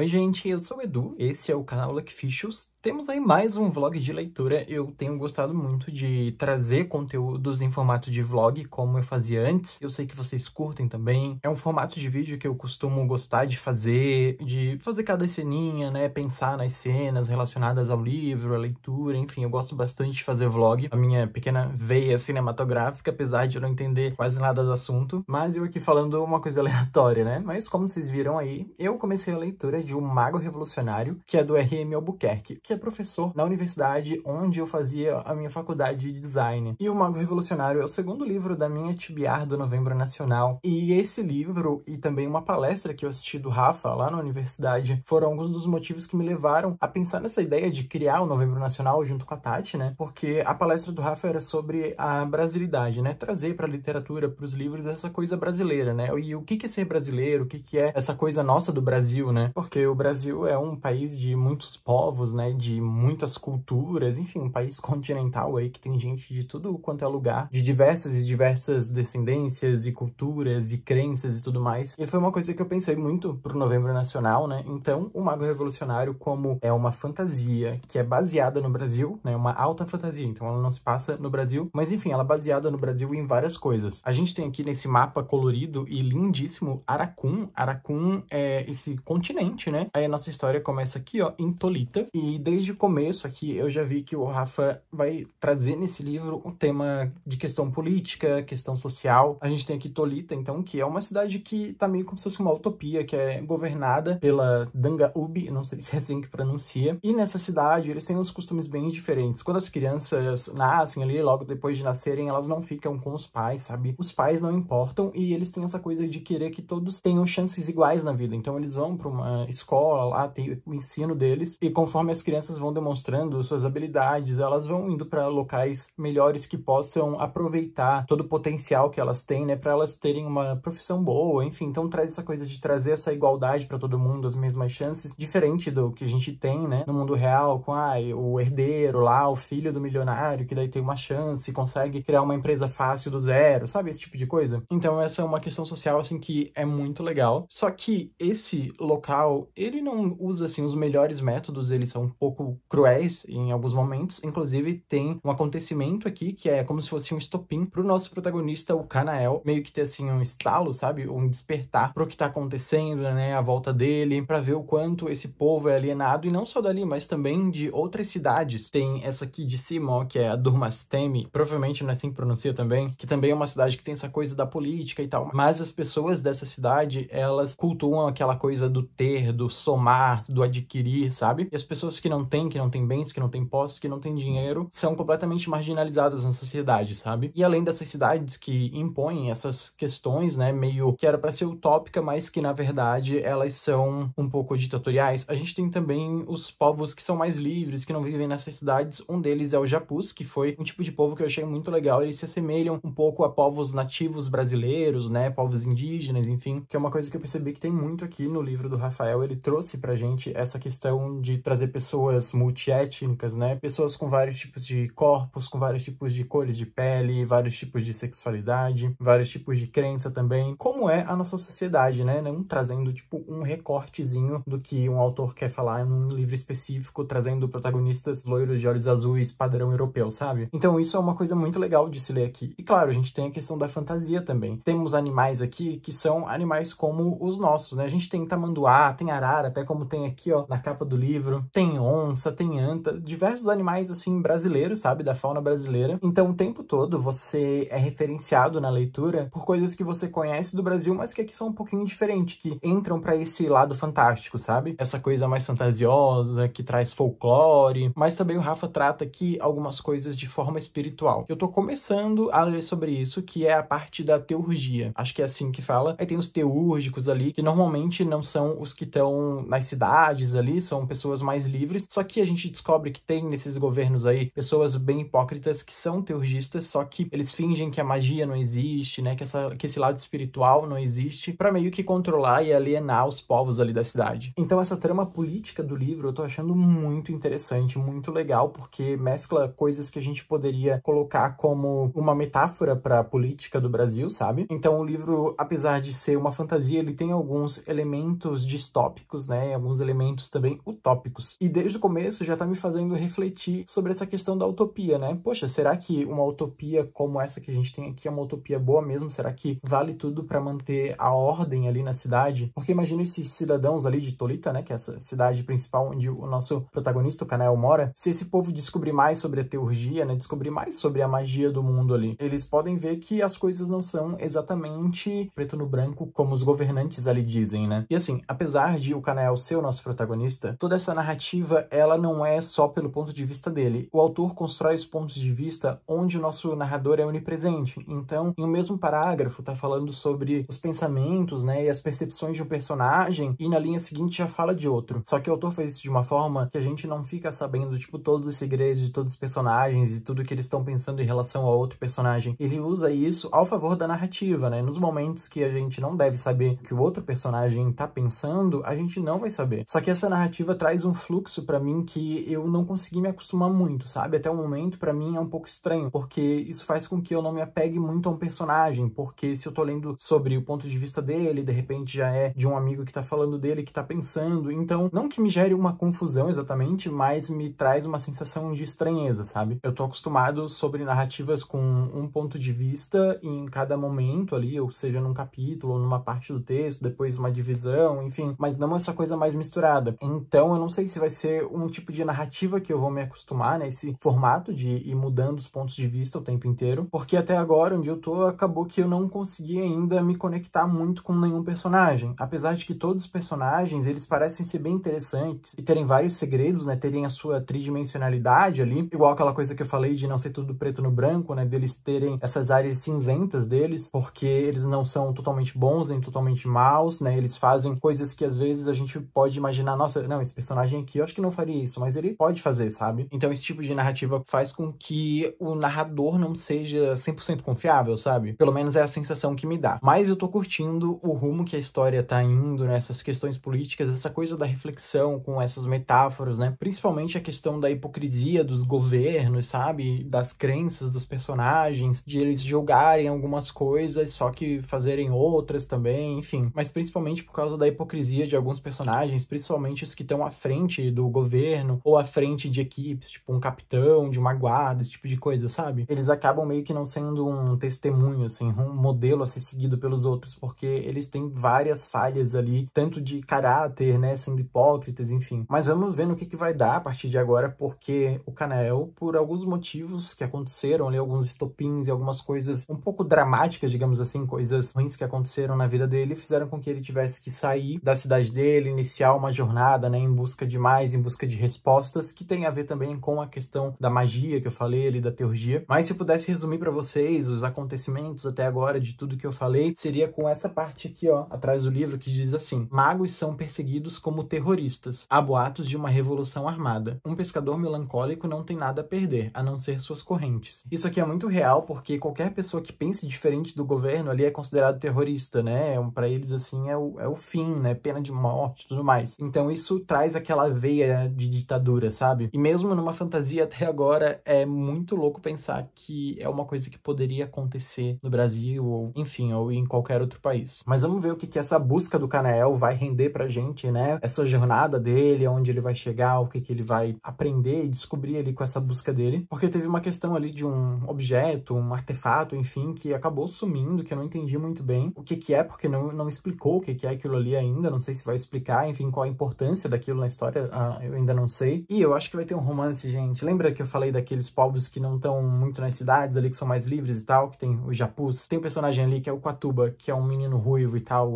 Oi gente, eu sou o Edu, esse é o canal Luck Fishers temos aí mais um vlog de leitura. Eu tenho gostado muito de trazer conteúdos em formato de vlog, como eu fazia antes. Eu sei que vocês curtem também. É um formato de vídeo que eu costumo gostar de fazer, de fazer cada ceninha, né? Pensar nas cenas relacionadas ao livro, à leitura, enfim. Eu gosto bastante de fazer vlog. A minha pequena veia cinematográfica, apesar de eu não entender quase nada do assunto. Mas eu aqui falando uma coisa aleatória, né? Mas como vocês viram aí, eu comecei a leitura de O Mago Revolucionário, que é do R.M. Albuquerque que é professor na universidade onde eu fazia a minha faculdade de design. E O Mago Revolucionário é o segundo livro da minha TBR do Novembro Nacional. E esse livro e também uma palestra que eu assisti do Rafa lá na universidade foram alguns dos motivos que me levaram a pensar nessa ideia de criar o Novembro Nacional junto com a Tati, né? Porque a palestra do Rafa era sobre a brasilidade, né? Trazer para a literatura, para os livros essa coisa brasileira, né? E o que que é ser brasileiro? O que que é essa coisa nossa do Brasil, né? Porque o Brasil é um país de muitos povos, né? de muitas culturas, enfim, um país continental aí que tem gente de tudo quanto é lugar, de diversas e diversas descendências e culturas e crenças e tudo mais. E foi uma coisa que eu pensei muito pro Novembro Nacional, né? Então, o Mago Revolucionário, como é uma fantasia que é baseada no Brasil, né? Uma alta fantasia, então ela não se passa no Brasil, mas enfim, ela é baseada no Brasil em várias coisas. A gente tem aqui nesse mapa colorido e lindíssimo Aracum. Aracum é esse continente, né? Aí a nossa história começa aqui, ó, em Tolita, e desde o começo aqui eu já vi que o Rafa vai trazer nesse livro um tema de questão política, questão social. A gente tem aqui Tolita, então, que é uma cidade que tá meio como se fosse uma utopia, que é governada pela Ubi, não sei se é assim que pronuncia. E nessa cidade eles têm uns costumes bem diferentes. Quando as crianças nascem ali, logo depois de nascerem, elas não ficam com os pais, sabe? Os pais não importam e eles têm essa coisa de querer que todos tenham chances iguais na vida. Então eles vão para uma escola lá, tem o ensino deles, e conforme as crianças crianças vão demonstrando suas habilidades, elas vão indo para locais melhores que possam aproveitar todo o potencial que elas têm, né, para elas terem uma profissão boa, enfim. Então traz essa coisa de trazer essa igualdade para todo mundo, as mesmas chances, diferente do que a gente tem, né, no mundo real, com ah, o herdeiro lá, o filho do milionário, que daí tem uma chance, consegue criar uma empresa fácil do zero, sabe, esse tipo de coisa. Então essa é uma questão social assim que é muito legal. Só que esse local, ele não usa assim os melhores métodos, eles são um pouco pouco cruéis em alguns momentos. Inclusive, tem um acontecimento aqui que é como se fosse um estopim pro nosso protagonista, o Kanael, meio que ter assim um estalo, sabe? Um despertar pro que tá acontecendo, né? A volta dele, para ver o quanto esse povo é alienado, e não só dali, mas também de outras cidades. Tem essa aqui de cima, ó, que é a Durmastemi, provavelmente não é assim que pronuncia também, que também é uma cidade que tem essa coisa da política e tal. Mas as pessoas dessa cidade, elas cultuam aquela coisa do ter, do somar, do adquirir, sabe? E as pessoas que não não tem, que não tem bens, que não tem posses, que não tem dinheiro, são completamente marginalizadas na sociedade, sabe? E além dessas cidades que impõem essas questões, né, meio que era para ser utópica, mas que na verdade elas são um pouco ditatoriais, a gente tem também os povos que são mais livres, que não vivem nessas cidades. Um deles é o Japus, que foi um tipo de povo que eu achei muito legal. Eles se assemelham um pouco a povos nativos brasileiros, né, povos indígenas, enfim, que é uma coisa que eu percebi que tem muito aqui no livro do Rafael. Ele trouxe pra gente essa questão de trazer pessoas pessoas multiétnicas, né? Pessoas com vários tipos de corpos, com vários tipos de cores de pele, vários tipos de sexualidade, vários tipos de crença também. Como é a nossa sociedade, né? Não trazendo, tipo, um recortezinho do que um autor quer falar num livro específico, trazendo protagonistas loiros de olhos azuis, padrão europeu, sabe? Então isso é uma coisa muito legal de se ler aqui. E claro, a gente tem a questão da fantasia também. Temos animais aqui que são animais como os nossos, né? A gente tem tamanduá, tem arara, até como tem aqui, ó, na capa do livro. Tem onça, tem anta, diversos animais assim brasileiros, sabe, da fauna brasileira. Então o tempo todo você é referenciado na leitura por coisas que você conhece do Brasil, mas que aqui são um pouquinho diferentes, que entram para esse lado fantástico, sabe? Essa coisa mais fantasiosa, que traz folclore, mas também o Rafa trata aqui algumas coisas de forma espiritual. Eu tô começando a ler sobre isso, que é a parte da teurgia. Acho que é assim que fala. Aí tem os teúrgicos ali, que normalmente não são os que estão nas cidades ali, são pessoas mais livres só que a gente descobre que tem nesses governos aí pessoas bem hipócritas que são teurgistas, só que eles fingem que a magia não existe, né, que, essa, que esse lado espiritual não existe, para meio que controlar e alienar os povos ali da cidade. Então essa trama política do livro eu tô achando muito interessante, muito legal, porque mescla coisas que a gente poderia colocar como uma metáfora para a política do Brasil, sabe? Então o livro, apesar de ser uma fantasia, ele tem alguns elementos distópicos, né, alguns elementos também utópicos. E deixa desde o começo já está me fazendo refletir sobre essa questão da utopia, né? Poxa, será que uma utopia como essa que a gente tem aqui é uma utopia boa mesmo? Será que vale tudo para manter a ordem ali na cidade? Porque imagina esses cidadãos ali de Tolita, né, que é essa cidade principal onde o nosso protagonista, o Canel, mora, se esse povo descobrir mais sobre a teurgia, né, descobrir mais sobre a magia do mundo ali, eles podem ver que as coisas não são exatamente preto no branco como os governantes ali dizem, né? E assim, apesar de o Canel ser o nosso protagonista, toda essa narrativa ela não é só pelo ponto de vista dele. O autor constrói os pontos de vista onde o nosso narrador é onipresente. Então, em um mesmo parágrafo, tá falando sobre os pensamentos, né, e as percepções de um personagem, e na linha seguinte já fala de outro. Só que o autor faz isso de uma forma que a gente não fica sabendo, tipo, todos os segredos de todos os personagens e tudo que eles estão pensando em relação a outro personagem. Ele usa isso ao favor da narrativa, né? Nos momentos que a gente não deve saber o que o outro personagem tá pensando, a gente não vai saber. Só que essa narrativa traz um fluxo para mim que eu não consegui me acostumar muito, sabe? Até o momento, para mim, é um pouco estranho, porque isso faz com que eu não me apegue muito a um personagem, porque se eu tô lendo sobre o ponto de vista dele, de repente já é de um amigo que tá falando dele, que tá pensando, então, não que me gere uma confusão exatamente, mas me traz uma sensação de estranheza, sabe? Eu tô acostumado sobre narrativas com um ponto de vista em cada momento ali, ou seja, num capítulo, ou numa parte do texto, depois uma divisão, enfim, mas não essa coisa mais misturada. Então, eu não sei se vai ser um tipo de narrativa que eu vou me acostumar, né? Esse formato de ir mudando os pontos de vista o tempo inteiro. Porque até agora, onde eu tô, acabou que eu não consegui ainda me conectar muito com nenhum personagem. Apesar de que todos os personagens, eles parecem ser bem interessantes e terem vários segredos, né? Terem a sua tridimensionalidade ali. Igual aquela coisa que eu falei de não ser tudo preto no branco, né? Deles terem essas áreas cinzentas deles, porque eles não são totalmente bons nem totalmente maus, né? Eles fazem coisas que às vezes a gente pode imaginar, nossa, não, esse personagem aqui eu acho que não não faria isso, mas ele pode fazer, sabe? Então esse tipo de narrativa faz com que o narrador não seja 100% confiável, sabe? Pelo menos é a sensação que me dá. Mas eu tô curtindo o rumo que a história tá indo nessas né? questões políticas, essa coisa da reflexão com essas metáforas, né? Principalmente a questão da hipocrisia dos governos, sabe? Das crenças dos personagens, de eles julgarem algumas coisas, só que fazerem outras também, enfim. Mas principalmente por causa da hipocrisia de alguns personagens, principalmente os que estão à frente do governo governo ou à frente de equipes, tipo um capitão de uma guarda, esse tipo de coisa, sabe? Eles acabam meio que não sendo um testemunho, assim, um modelo a ser seguido pelos outros, porque eles têm várias falhas ali, tanto de caráter, né, sendo hipócritas, enfim. Mas vamos ver no que, que vai dar a partir de agora, porque o Canael, por alguns motivos que aconteceram ali, alguns estopins e algumas coisas um pouco dramáticas, digamos assim, coisas ruins que aconteceram na vida dele, fizeram com que ele tivesse que sair da cidade dele, iniciar uma jornada, né, em busca de mais, em busca busca de respostas, que tem a ver também com a questão da magia que eu falei ali, da teurgia. Mas se eu pudesse resumir para vocês os acontecimentos até agora de tudo que eu falei, seria com essa parte aqui, ó, atrás do livro, que diz assim: Magos são perseguidos como terroristas. Há boatos de uma revolução armada. Um pescador melancólico não tem nada a perder, a não ser suas correntes. Isso aqui é muito real porque qualquer pessoa que pense diferente do governo ali é considerado terrorista, né? É para eles, assim, é o, é o fim, né? Pena de morte tudo mais. Então isso traz aquela veia ideia de ditadura, sabe? E mesmo numa fantasia até agora, é muito louco pensar que é uma coisa que poderia acontecer no Brasil ou, enfim, ou em qualquer outro país. Mas vamos ver o que, que essa busca do Canael vai render pra gente, né? Essa jornada dele, onde ele vai chegar, o que, que ele vai aprender e descobrir ali com essa busca dele. Porque teve uma questão ali de um objeto, um artefato, enfim, que acabou sumindo, que eu não entendi muito bem o que, que é, porque não, não explicou o que, que é aquilo ali ainda, não sei se vai explicar, enfim, qual a importância daquilo na história eu ainda não sei. E eu acho que vai ter um romance, gente. Lembra que eu falei daqueles povos que não estão muito nas cidades ali, que são mais livres e tal, que tem o japus? Tem um personagem ali que é o Quatuba, que é um menino ruivo e tal,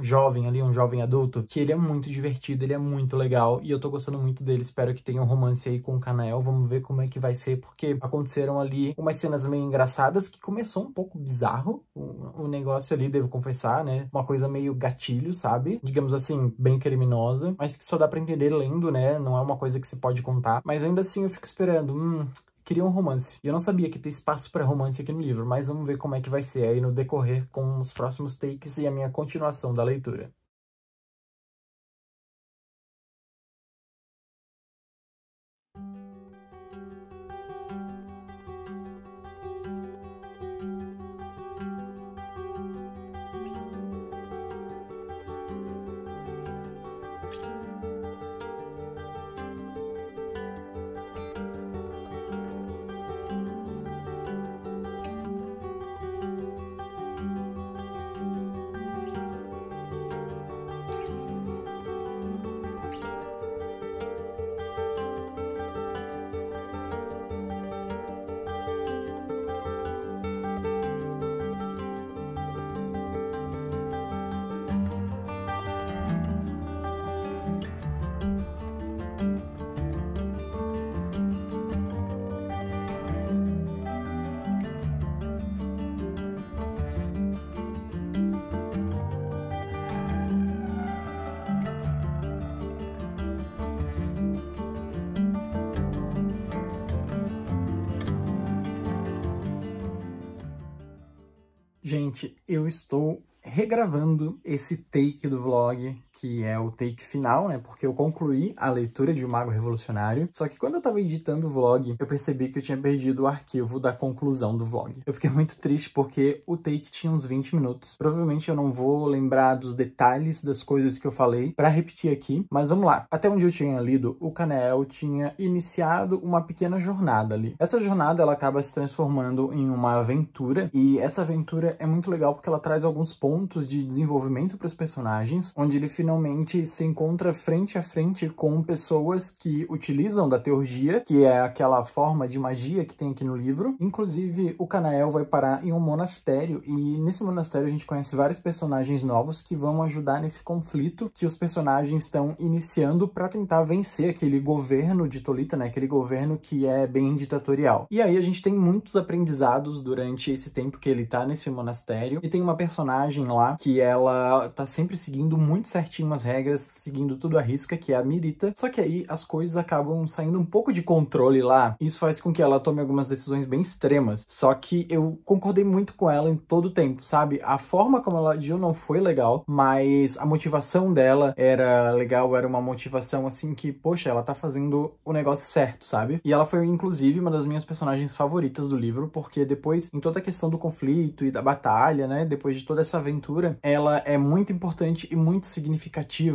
jovem ali, um jovem adulto, que ele é muito divertido, ele é muito legal, e eu tô gostando muito dele, espero que tenha um romance aí com o Kanael, vamos ver como é que vai ser, porque aconteceram ali umas cenas meio engraçadas, que começou um pouco bizarro, o, o negócio ali, devo confessar, né, uma coisa meio gatilho, sabe? Digamos assim, bem criminosa, mas que só dá pra entender lendo, né, né? Não é uma coisa que se pode contar. Mas ainda assim eu fico esperando. Hum, queria um romance. E eu não sabia que tem espaço para romance aqui no livro, mas vamos ver como é que vai ser aí no decorrer com os próximos takes e a minha continuação da leitura. Gente, eu estou regravando esse take do vlog que é o take final, né? Porque eu concluí a leitura de O Mago Revolucionário. Só que quando eu tava editando o vlog, eu percebi que eu tinha perdido o arquivo da conclusão do vlog. Eu fiquei muito triste porque o take tinha uns 20 minutos. Provavelmente eu não vou lembrar dos detalhes das coisas que eu falei para repetir aqui, mas vamos lá. Até onde eu tinha lido, o Canel tinha iniciado uma pequena jornada ali. Essa jornada ela acaba se transformando em uma aventura e essa aventura é muito legal porque ela traz alguns pontos de desenvolvimento para os personagens, onde ele finalmente finalmente se encontra frente a frente com pessoas que utilizam da teurgia, que é aquela forma de magia que tem aqui no livro. Inclusive, o Canael vai parar em um monastério e nesse monastério a gente conhece vários personagens novos que vão ajudar nesse conflito que os personagens estão iniciando para tentar vencer aquele governo de Tolita, né? Aquele governo que é bem ditatorial. E aí a gente tem muitos aprendizados durante esse tempo que ele tá nesse monastério e tem uma personagem lá que ela tá sempre seguindo muito certinho umas regras seguindo tudo à risca, que é a Mirita. Só que aí as coisas acabam saindo um pouco de controle lá. Isso faz com que ela tome algumas decisões bem extremas. Só que eu concordei muito com ela em todo o tempo, sabe? A forma como ela agiu não foi legal, mas a motivação dela era legal, era uma motivação assim que, poxa, ela tá fazendo o negócio certo, sabe? E ela foi, inclusive, uma das minhas personagens favoritas do livro, porque depois, em toda a questão do conflito e da batalha, né? Depois de toda essa aventura, ela é muito importante e muito significativa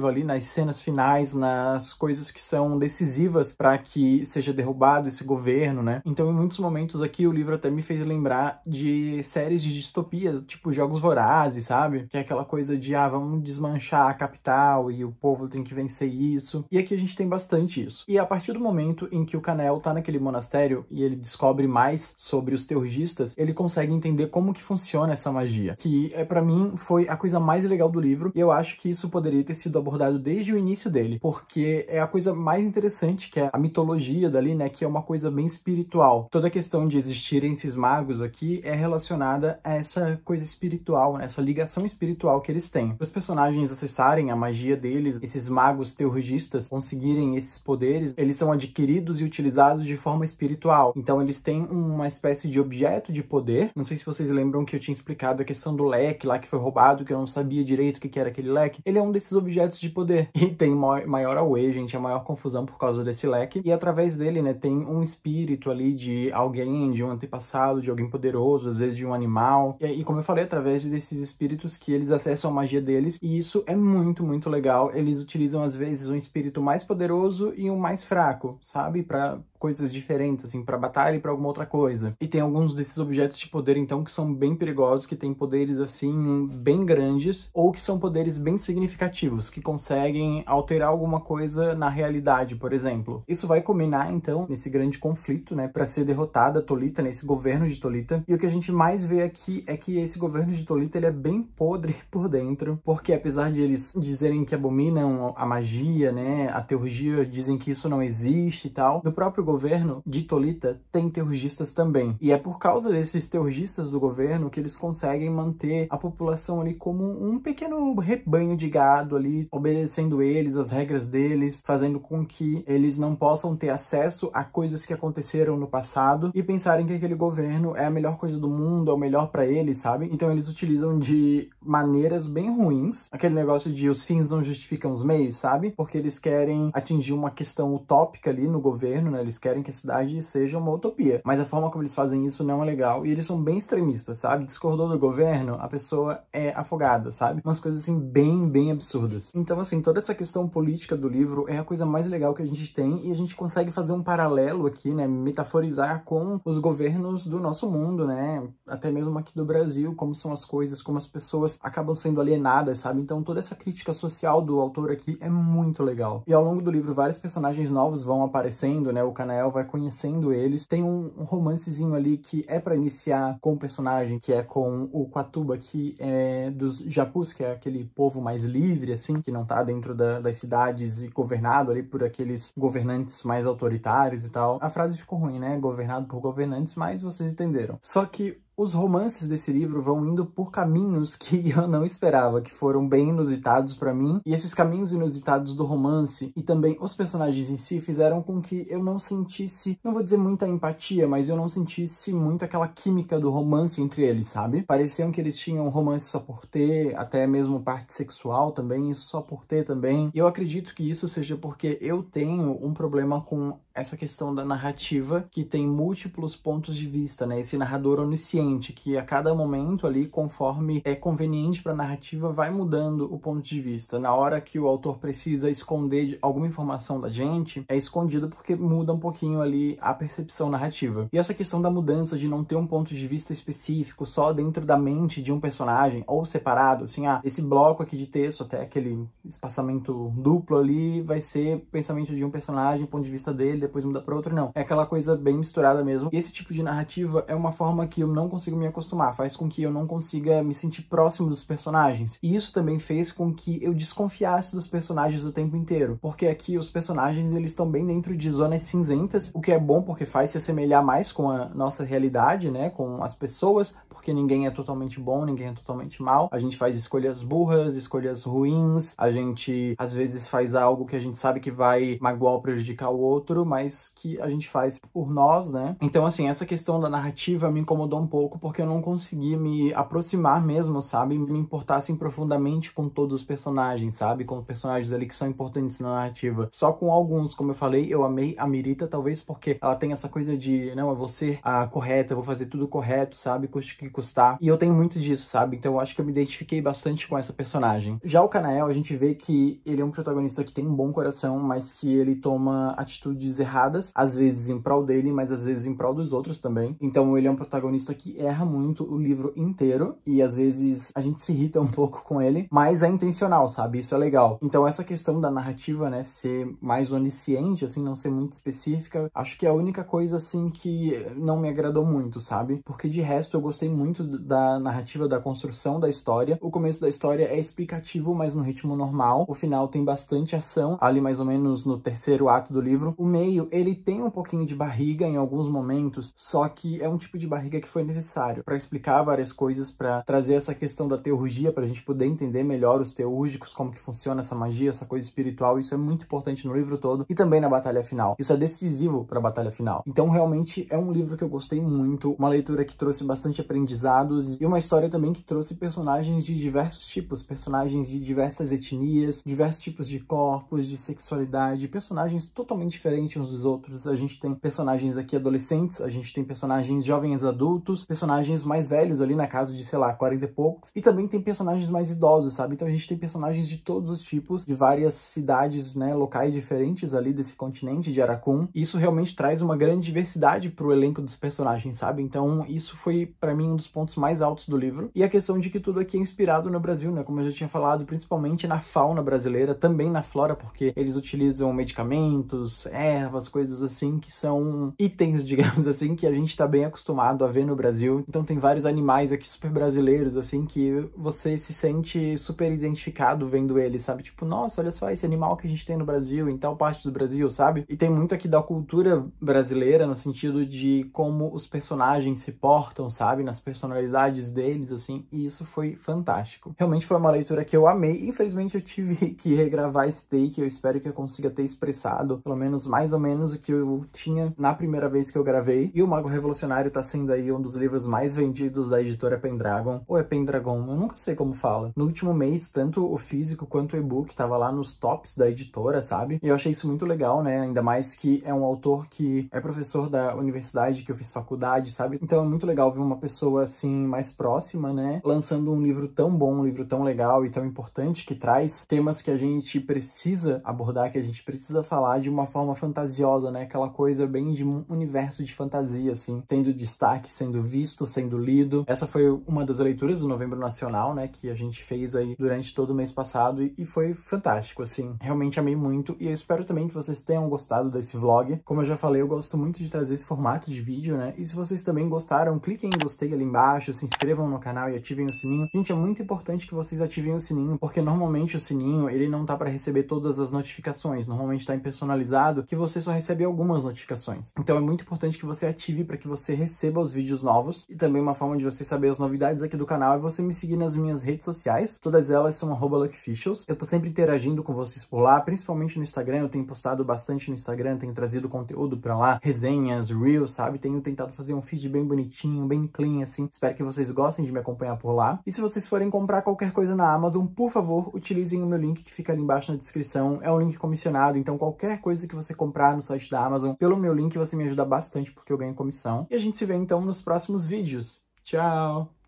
ali nas cenas finais, nas coisas que são decisivas para que seja derrubado esse governo, né? Então, em muitos momentos aqui, o livro até me fez lembrar de séries de distopias, tipo Jogos Vorazes, sabe? Que é aquela coisa de, ah, vamos desmanchar a capital e o povo tem que vencer isso. E aqui a gente tem bastante isso. E a partir do momento em que o Canel tá naquele monastério e ele descobre mais sobre os teurgistas, ele consegue entender como que funciona essa magia, que é para mim foi a coisa mais legal do livro, e eu acho que isso poderia deveria ter sido abordado desde o início dele, porque é a coisa mais interessante que é a mitologia dali, né, que é uma coisa bem espiritual. Toda a questão de existirem esses magos aqui é relacionada a essa coisa espiritual, né, essa ligação espiritual que eles têm. Os personagens acessarem a magia deles, esses magos teurgistas conseguirem esses poderes, eles são adquiridos e utilizados de forma espiritual. Então eles têm uma espécie de objeto de poder. Não sei se vocês lembram que eu tinha explicado a questão do leque lá que foi roubado, que eu não sabia direito o que era aquele leque. Ele é um desses esses objetos de poder. E tem maior away, gente, a maior confusão por causa desse leque. E através dele, né, tem um espírito ali de alguém, de um antepassado, de alguém poderoso, às vezes de um animal. E, e como eu falei, através desses espíritos que eles acessam a magia deles. E isso é muito, muito legal. Eles utilizam, às vezes, um espírito mais poderoso e um mais fraco, sabe? Pra coisas diferentes, assim, para batalha e para alguma outra coisa. E tem alguns desses objetos de poder, então, que são bem perigosos, que têm poderes, assim, bem grandes, ou que são poderes bem significativos aplicativos que conseguem alterar alguma coisa na realidade, por exemplo. Isso vai culminar, então, nesse grande conflito, né, para ser derrotada Tolita, nesse governo de Tolita. E o que a gente mais vê aqui é que esse governo de Tolita, ele é bem podre por dentro, porque apesar de eles dizerem que abominam a magia, né, a teurgia, dizem que isso não existe e tal, no próprio governo de Tolita tem teurgistas também. E é por causa desses teurgistas do governo que eles conseguem manter a população ali como um pequeno rebanho de gado ali, obedecendo eles, as regras deles, fazendo com que eles não possam ter acesso a coisas que aconteceram no passado e pensarem que aquele governo é a melhor coisa do mundo, é o melhor para eles, sabe? Então eles utilizam de maneiras bem ruins aquele negócio de os fins não justificam os meios, sabe? Porque eles querem atingir uma questão utópica ali no governo, né? Eles querem que a cidade seja uma utopia. Mas a forma como eles fazem isso não é legal e eles são bem extremistas, sabe? Discordou do governo, a pessoa é afogada, sabe? Umas coisas assim bem, bem absurdas absurdas. Então, assim, toda essa questão política do livro é a coisa mais legal que a gente tem e a gente consegue fazer um paralelo aqui, né, metaforizar com os governos do nosso mundo, né, até mesmo aqui do Brasil, como são as coisas, como as pessoas acabam sendo alienadas, sabe? Então, toda essa crítica social do autor aqui é muito legal. E ao longo do livro, vários personagens novos vão aparecendo, né? O Canael vai conhecendo eles. Tem um, um romancezinho ali que é para iniciar com o personagem, que é com o Quatuba, que é dos Japus, que é aquele povo mais livre, livre, assim, que não tá dentro da, das cidades e governado ali por aqueles governantes mais autoritários e tal. A frase ficou ruim, né? Governado por governantes, mas vocês entenderam. Só que os romances desse livro vão indo por caminhos que eu não esperava, que foram bem inusitados para mim. E esses caminhos inusitados do romance e também os personagens em si fizeram com que eu não sentisse, não vou dizer muita empatia, mas eu não sentisse muito aquela química do romance entre eles, sabe? Pareciam que eles tinham romance só por ter, até mesmo parte sexual também, isso só por ter também. E eu acredito que isso seja porque eu tenho um problema com essa questão da narrativa que tem múltiplos pontos de vista, né? Esse narrador onisciente consciente que a cada momento ali, conforme é conveniente para a narrativa, vai mudando o ponto de vista. Na hora que o autor precisa esconder alguma informação da gente, é escondida porque muda um pouquinho ali a percepção narrativa. E essa questão da mudança de não ter um ponto de vista específico só dentro da mente de um personagem ou separado, assim, ah, esse bloco aqui de texto até aquele espaçamento duplo ali vai ser pensamento de um personagem, ponto de vista dele, depois muda para outro, não. É aquela coisa bem misturada mesmo. E esse tipo de narrativa é uma forma que eu não não consigo me acostumar, faz com que eu não consiga me sentir próximo dos personagens. E isso também fez com que eu desconfiasse dos personagens o tempo inteiro, porque aqui os personagens eles estão bem dentro de zonas cinzentas, o que é bom porque faz se assemelhar mais com a nossa realidade, né, com as pessoas, porque ninguém é totalmente bom, ninguém é totalmente mal. A gente faz escolhas burras, escolhas ruins, a gente às vezes faz algo que a gente sabe que vai magoar ou prejudicar o outro, mas que a gente faz por nós, né? Então, assim, essa questão da narrativa me incomodou um pouco porque eu não consegui me aproximar mesmo, sabe? Me importar assim profundamente com todos os personagens, sabe? Com os personagens ali que são importantes na narrativa. Só com alguns, como eu falei, eu amei a Mirita, talvez porque ela tem essa coisa de, não, eu vou ser a correta, eu vou fazer tudo correto, sabe? Custe que que custar. E eu tenho muito disso, sabe? Então eu acho que eu me identifiquei bastante com essa personagem. Já o Kanael, a gente vê que ele é um protagonista que tem um bom coração, mas que ele toma atitudes erradas, às vezes em prol dele, mas às vezes em prol dos outros também. Então ele é um protagonista que erra muito o livro inteiro e às vezes a gente se irrita um pouco com ele, mas é intencional, sabe? Isso é legal. Então essa questão da narrativa, né, ser mais onisciente, assim, não ser muito específica, acho que é a única coisa assim que não me agradou muito, sabe? Porque de resto eu gostei muito muito da narrativa, da construção da história. O começo da história é explicativo, mas no ritmo normal. O final tem bastante ação, ali mais ou menos no terceiro ato do livro. O meio, ele tem um pouquinho de barriga em alguns momentos, só que é um tipo de barriga que foi necessário para explicar várias coisas, para trazer essa questão da teurgia, para a gente poder entender melhor os teúrgicos, como que funciona essa magia, essa coisa espiritual. Isso é muito importante no livro todo e também na batalha final. Isso é decisivo para a batalha final. Então, realmente, é um livro que eu gostei muito, uma leitura que trouxe bastante aprendizado aprendizados e uma história também que trouxe personagens de diversos tipos, personagens de diversas etnias, diversos tipos de corpos, de sexualidade, personagens totalmente diferentes uns dos outros. A gente tem personagens aqui adolescentes, a gente tem personagens jovens adultos, personagens mais velhos ali na casa de, sei lá, 40 e poucos, e também tem personagens mais idosos, sabe? Então a gente tem personagens de todos os tipos, de várias cidades, né, locais diferentes ali desse continente de Aracum. E isso realmente traz uma grande diversidade pro elenco dos personagens, sabe? Então isso foi para mim um dos pontos mais altos do livro. E a questão de que tudo aqui é inspirado no Brasil, né? Como eu já tinha falado, principalmente na fauna brasileira, também na flora, porque eles utilizam medicamentos, ervas, coisas assim, que são itens, digamos assim, que a gente tá bem acostumado a ver no Brasil. Então tem vários animais aqui super brasileiros, assim, que você se sente super identificado vendo eles, sabe? Tipo, nossa, olha só esse animal que a gente tem no Brasil, em tal parte do Brasil, sabe? E tem muito aqui da cultura brasileira, no sentido de como os personagens se portam, sabe? Nas personalidades deles, assim, e isso foi fantástico. Realmente foi uma leitura que eu amei, infelizmente eu tive que regravar esse take, eu espero que eu consiga ter expressado, pelo menos mais ou menos, o que eu tinha na primeira vez que eu gravei. E o Mago Revolucionário tá sendo aí um dos livros mais vendidos da editora Pendragon, ou é Pendragon, eu nunca sei como fala. No último mês, tanto o físico quanto o e-book tava lá nos tops da editora, sabe? E eu achei isso muito legal, né? Ainda mais que é um autor que é professor da universidade que eu fiz faculdade, sabe? Então é muito legal ver uma pessoa pessoa assim mais próxima, né? Lançando um livro tão bom, um livro tão legal e tão importante que traz temas que a gente precisa abordar, que a gente precisa falar de uma forma fantasiosa, né? Aquela coisa bem de um universo de fantasia, assim, tendo destaque, sendo visto, sendo lido. Essa foi uma das leituras do Novembro Nacional, né? Que a gente fez aí durante todo o mês passado e foi fantástico, assim. Realmente amei muito e eu espero também que vocês tenham gostado desse vlog. Como eu já falei, eu gosto muito de trazer esse formato de vídeo, né? E se vocês também gostaram, cliquem em gostei ali embaixo, se inscrevam no canal e ativem o sininho. Gente, é muito importante que vocês ativem o sininho, porque normalmente o sininho, ele não tá para receber todas as notificações, normalmente tá em personalizado, que você só recebe algumas notificações. Então é muito importante que você ative para que você receba os vídeos novos e também uma forma de você saber as novidades aqui do canal é você me seguir nas minhas redes sociais, todas elas são @luckficials. Eu tô sempre interagindo com vocês por lá, principalmente no Instagram, eu tenho postado bastante no Instagram, tenho trazido conteúdo para lá, resenhas, reels, sabe? Tenho tentado fazer um feed bem bonitinho, bem clean assim assim. Espero que vocês gostem de me acompanhar por lá. E se vocês forem comprar qualquer coisa na Amazon, por favor, utilizem o meu link que fica ali embaixo na descrição. É um link comissionado, então qualquer coisa que você comprar no site da Amazon, pelo meu link você me ajuda bastante porque eu ganho comissão. E a gente se vê então nos próximos vídeos. Tchau!